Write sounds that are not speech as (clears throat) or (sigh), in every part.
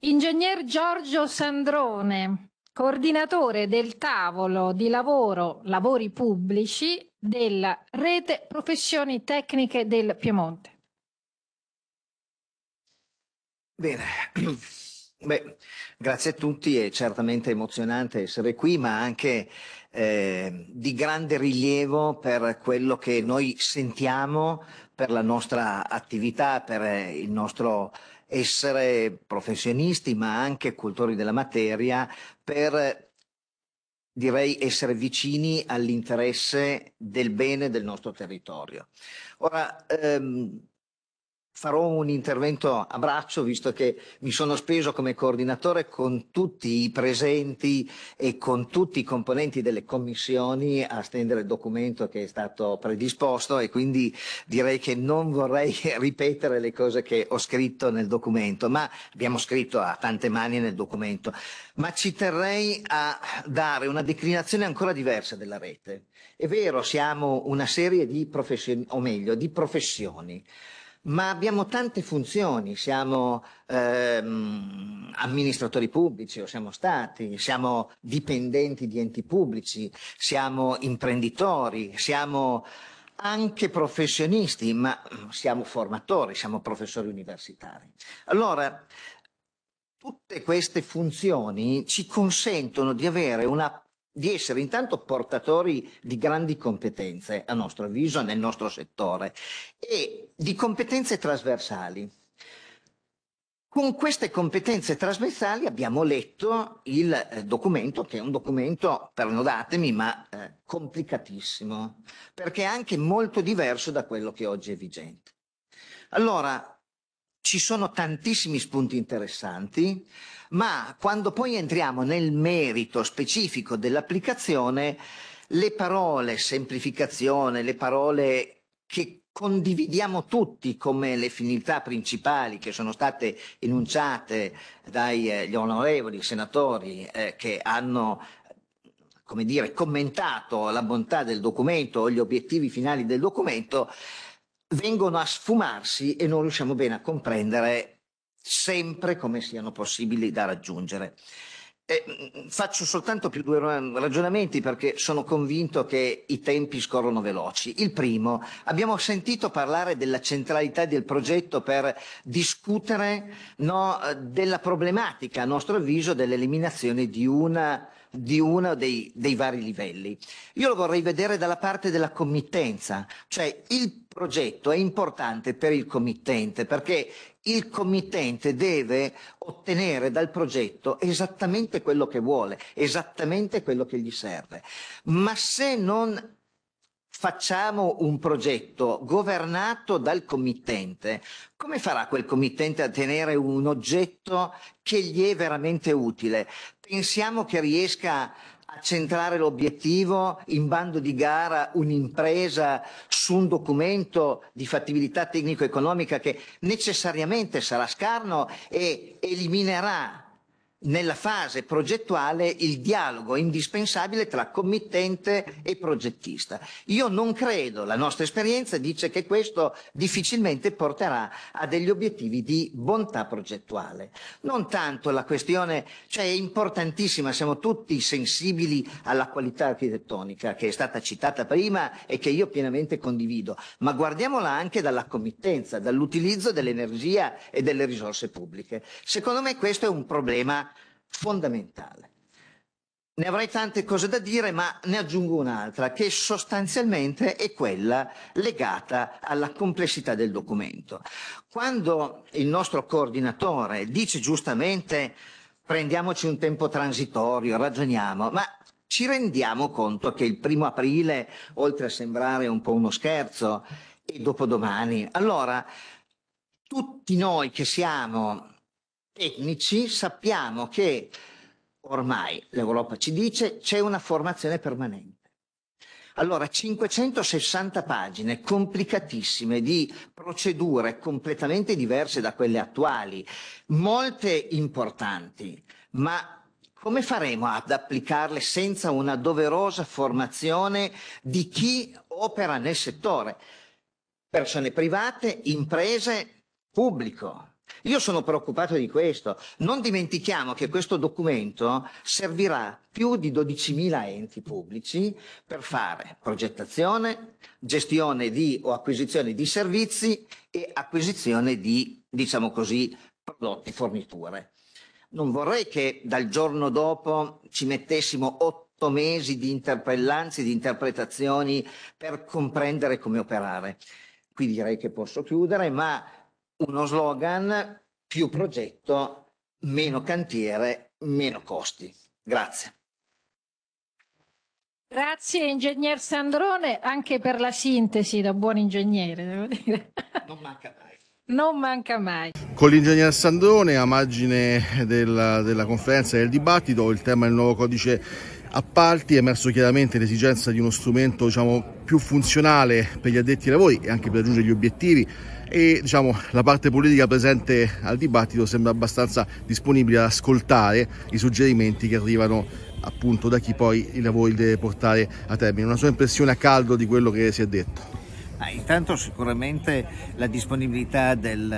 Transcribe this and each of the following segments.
Ingegner Giorgio Sandrone, coordinatore del tavolo di lavoro lavori pubblici della rete professioni tecniche del Piemonte. Bene, (clears throat) Beh, grazie a tutti, è certamente emozionante essere qui, ma anche eh, di grande rilievo per quello che noi sentiamo, per la nostra attività, per il nostro essere professionisti ma anche cultori della materia per direi essere vicini all'interesse del bene del nostro territorio. Ora, ehm, farò un intervento a braccio visto che mi sono speso come coordinatore con tutti i presenti e con tutti i componenti delle commissioni a stendere il documento che è stato predisposto e quindi direi che non vorrei (laughs) ripetere le cose che ho scritto nel documento, ma abbiamo scritto a tante mani nel documento, ma ci terrei a dare una declinazione ancora diversa della rete. È vero, siamo una serie di professioni, o meglio, di professioni, ma abbiamo tante funzioni, siamo ehm, amministratori pubblici o siamo stati, siamo dipendenti di enti pubblici, siamo imprenditori, siamo anche professionisti, ma siamo formatori, siamo professori universitari. Allora, tutte queste funzioni ci consentono di avere una di essere intanto portatori di grandi competenze, a nostro avviso, nel nostro settore, e di competenze trasversali. Con queste competenze trasversali abbiamo letto il eh, documento, che è un documento, pernodatemi, ma eh, complicatissimo, perché è anche molto diverso da quello che oggi è vigente. Allora, ci sono tantissimi spunti interessanti, ma quando poi entriamo nel merito specifico dell'applicazione, le parole semplificazione, le parole che condividiamo tutti come le finalità principali che sono state enunciate dagli eh, onorevoli senatori eh, che hanno come dire, commentato la bontà del documento o gli obiettivi finali del documento, vengono a sfumarsi e non riusciamo bene a comprendere sempre come siano possibili da raggiungere. Eh, faccio soltanto più due ragionamenti perché sono convinto che i tempi scorrono veloci. Il primo, abbiamo sentito parlare della centralità del progetto per discutere no, della problematica, a nostro avviso, dell'eliminazione di una di uno dei, dei vari livelli. Io lo vorrei vedere dalla parte della committenza, cioè il progetto è importante per il committente perché il committente deve ottenere dal progetto esattamente quello che vuole, esattamente quello che gli serve. Ma se non facciamo un progetto governato dal committente, come farà quel committente a tenere un oggetto che gli è veramente utile? Pensiamo che riesca a centrare l'obiettivo in bando di gara un'impresa su un documento di fattibilità tecnico-economica che necessariamente sarà scarno e eliminerà nella fase progettuale il dialogo indispensabile tra committente e progettista. Io non credo, la nostra esperienza dice che questo difficilmente porterà a degli obiettivi di bontà progettuale. Non tanto la questione, cioè è importantissima, siamo tutti sensibili alla qualità architettonica che è stata citata prima e che io pienamente condivido, ma guardiamola anche dalla committenza, dall'utilizzo dell'energia e delle risorse pubbliche. Secondo me questo è un problema fondamentale. Ne avrei tante cose da dire, ma ne aggiungo un'altra, che sostanzialmente è quella legata alla complessità del documento. Quando il nostro coordinatore dice giustamente prendiamoci un tempo transitorio, ragioniamo, ma ci rendiamo conto che il primo aprile, oltre a sembrare un po' uno scherzo, è dopodomani. Allora, tutti noi che siamo tecnici sappiamo che ormai l'Europa ci dice c'è una formazione permanente. Allora, 560 pagine complicatissime di procedure completamente diverse da quelle attuali, molte importanti, ma come faremo ad applicarle senza una doverosa formazione di chi opera nel settore? Persone private, imprese, pubblico. Io sono preoccupato di questo. Non dimentichiamo che questo documento servirà più di 12.000 enti pubblici per fare progettazione, gestione di o acquisizione di servizi e acquisizione di, diciamo così, prodotti, forniture. Non vorrei che dal giorno dopo ci mettessimo otto mesi di interpellanze, di interpretazioni per comprendere come operare. Qui direi che posso chiudere, ma uno slogan più progetto, meno cantiere, meno costi. Grazie. Grazie ingegner Sandrone anche per la sintesi da buon ingegnere, devo dire. Non manca mai. Non manca mai. Con l'ingegner Sandrone a margine della, della conferenza e del dibattito il tema del nuovo codice appalti è emerso chiaramente l'esigenza di uno strumento diciamo, più funzionale per gli addetti ai lavori e anche per raggiungere gli obiettivi e diciamo, la parte politica presente al dibattito sembra abbastanza disponibile ad ascoltare i suggerimenti che arrivano appunto da chi poi i lavori deve portare a termine. Una sua impressione a caldo di quello che si è detto. Ah, intanto sicuramente la disponibilità del,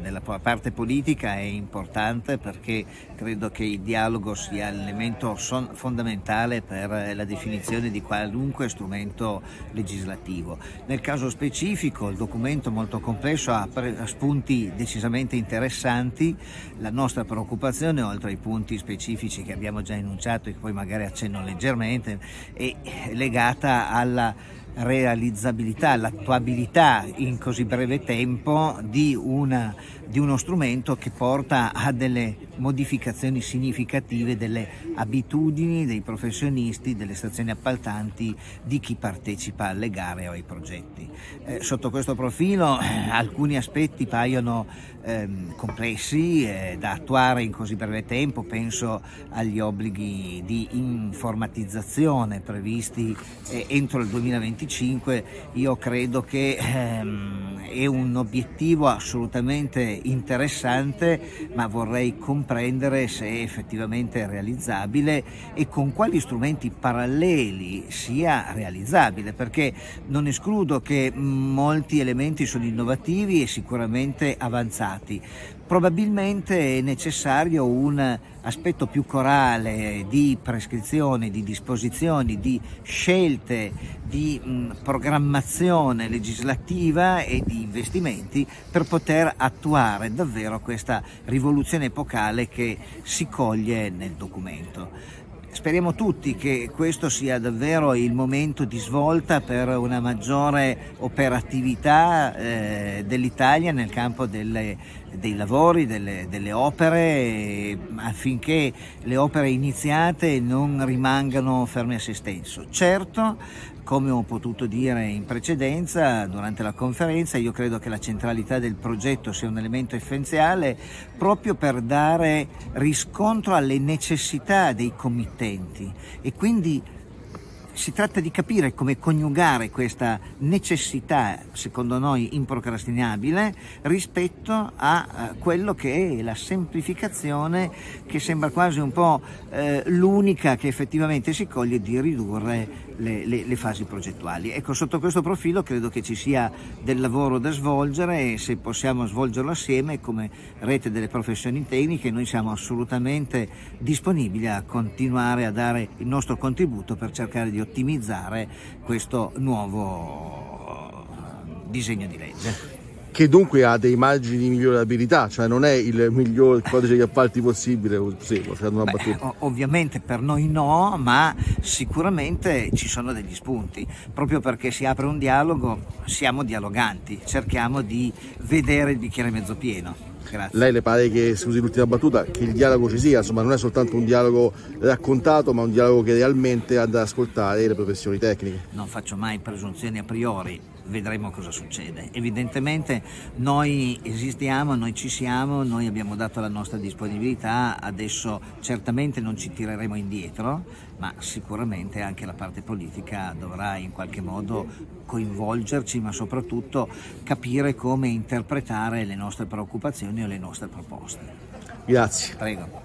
della parte politica è importante perché credo che il dialogo sia l'elemento fondamentale per la definizione di qualunque strumento legislativo. Nel caso specifico il documento molto complesso ha, spunti decisamente interessanti, la nostra preoccupazione oltre ai punti specifici che abbiamo già enunciato e che poi magari accenno leggermente è legata alla realizzabilità, l'attuabilità in così breve tempo di, una, di, uno strumento che porta a delle modificazioni significative delle abitudini dei professionisti, delle stazioni appaltanti, di chi partecipa alle gare o ai progetti. Eh, sotto questo profilo eh, alcuni aspetti paiono ehm, complessi eh, da attuare in così breve tempo, penso agli obblighi di informatizzazione previsti eh, entro il 2021 2025 io credo che ehm, è un obiettivo assolutamente interessante ma vorrei comprendere se è effettivamente realizzabile e con quali strumenti paralleli sia realizzabile perché non escludo che molti elementi sono innovativi e sicuramente avanzati probabilmente è necessario un aspetto più corale di prescrizioni, di disposizioni, di scelte, di mh, mm, programmazione legislativa e di investimenti per poter attuare davvero questa rivoluzione epocale che si coglie nel documento. Speriamo tutti che questo sia davvero il momento di svolta per una maggiore operatività eh, dell'Italia nel campo delle, dei lavori, delle, delle opere, affinché le opere iniziate non rimangano ferme a se stesso. Certo, come ho potuto dire in precedenza, durante la conferenza, io credo che la centralità del progetto sia un elemento essenziale proprio per dare riscontro alle necessità dei committenti e quindi si tratta di capire come coniugare questa necessità, secondo noi improcrastinabile, rispetto a eh, quello che è la semplificazione che sembra quasi un po' eh, l'unica che effettivamente si coglie di ridurre le, le, le, fasi progettuali. Ecco, sotto questo profilo credo che ci sia del lavoro da svolgere e se possiamo svolgerlo assieme come rete delle professioni tecniche noi siamo assolutamente disponibili a continuare a dare il nostro contributo per cercare di ottimizzare questo nuovo eh, disegno di legge che dunque ha dei margini di migliorabilità, cioè non è il miglior codice di appalti possibile, proseguo, cioè una Beh, Ovviamente per noi no, ma sicuramente ci sono degli spunti, proprio perché si apre un dialogo, siamo dialoganti, cerchiamo di vedere il bicchiere mezzo pieno. Grazie. Lei le pare che, scusi l'ultima battuta, che il dialogo ci sia, insomma non è soltanto un dialogo raccontato, ma un dialogo che realmente andrà ad ascoltare le professioni tecniche? Non faccio mai presunzioni a priori, vedremo cosa succede. Evidentemente noi esistiamo, noi ci siamo, noi abbiamo dato la nostra disponibilità, adesso certamente non ci tireremo indietro, ma sicuramente anche la parte politica dovrà in qualche modo coinvolgerci, ma soprattutto capire come interpretare le nostre preoccupazioni o le nostre proposte. Grazie. Prego.